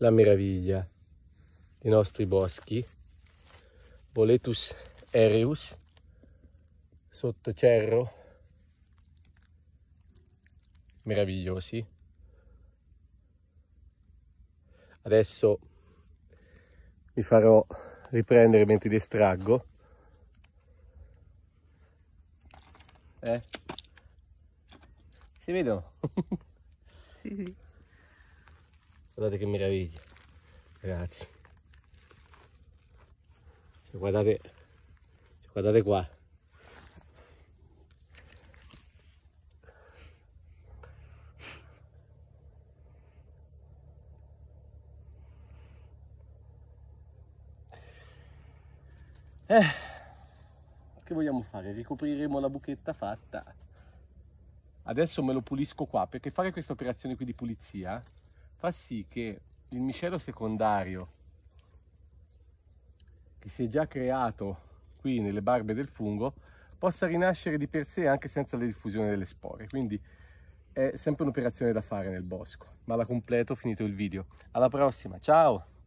la meraviglia dei nostri boschi. Voletus aereus, sotto cerro, meravigliosi. Adesso mi farò riprendere mentre li estraggo. Eh? Si vedono? sì, sì guardate che meraviglia ragazzi cioè, guardate cioè, guardate qua Eh, che vogliamo fare? Ricopriremo la buchetta fatta. Adesso me lo pulisco qua, perché fare questa operazione qui di pulizia fa sì che il miscelo secondario che si è già creato qui nelle barbe del fungo possa rinascere di per sé anche senza la diffusione delle spore. Quindi è sempre un'operazione da fare nel bosco. Ma la completo, finito il video. Alla prossima, ciao!